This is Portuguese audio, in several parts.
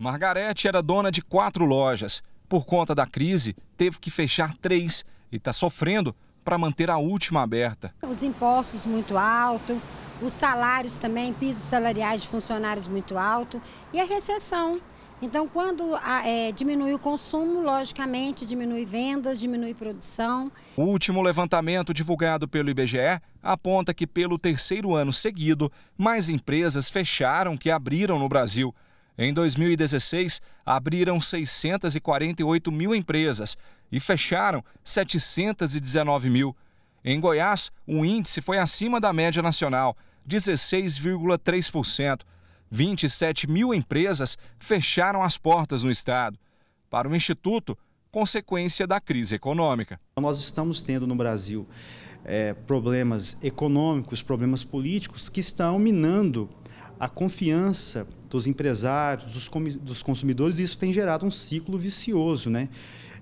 Margarete era dona de quatro lojas. Por conta da crise, teve que fechar três e está sofrendo para manter a última aberta. Os impostos muito altos, os salários também, pisos salariais de funcionários muito alto e a recessão. Então, quando a, é, diminui o consumo, logicamente diminui vendas, diminui produção. O último levantamento divulgado pelo IBGE aponta que, pelo terceiro ano seguido, mais empresas fecharam que abriram no Brasil. Em 2016, abriram 648 mil empresas e fecharam 719 mil. Em Goiás, o índice foi acima da média nacional, 16,3%. 27 mil empresas fecharam as portas no estado. Para o Instituto, consequência da crise econômica. Nós estamos tendo no Brasil é, problemas econômicos, problemas políticos que estão minando a confiança dos empresários, dos, dos consumidores, isso tem gerado um ciclo vicioso, né?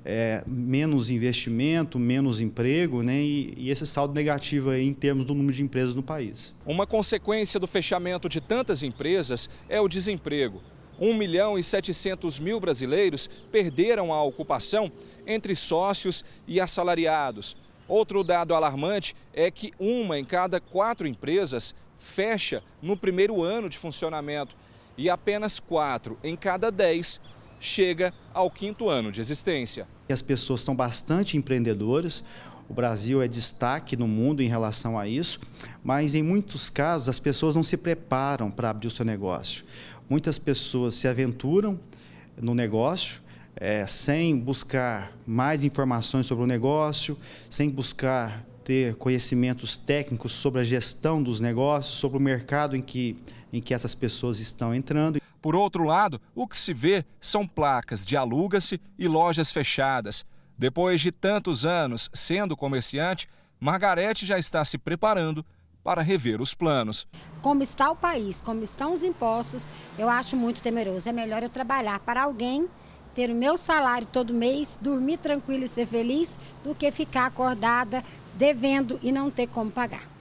É, menos investimento, menos emprego, né? E, e, esse saldo negativo aí em termos do número de empresas no país. Uma consequência do fechamento de tantas empresas é o desemprego. 1 milhão e 700 mil brasileiros perderam a ocupação entre sócios e assalariados. Outro dado alarmante é que uma em cada quatro empresas fecha no primeiro ano de funcionamento e apenas 4 em cada 10 chega ao quinto ano de existência. As pessoas são bastante empreendedoras, o Brasil é destaque no mundo em relação a isso, mas em muitos casos as pessoas não se preparam para abrir o seu negócio. Muitas pessoas se aventuram no negócio é, sem buscar mais informações sobre o negócio, sem buscar ter conhecimentos técnicos sobre a gestão dos negócios, sobre o mercado em que, em que essas pessoas estão entrando. Por outro lado, o que se vê são placas de aluga-se e lojas fechadas. Depois de tantos anos sendo comerciante, Margarete já está se preparando para rever os planos. Como está o país, como estão os impostos, eu acho muito temeroso. É melhor eu trabalhar para alguém ter o meu salário todo mês, dormir tranquila e ser feliz, do que ficar acordada devendo e não ter como pagar.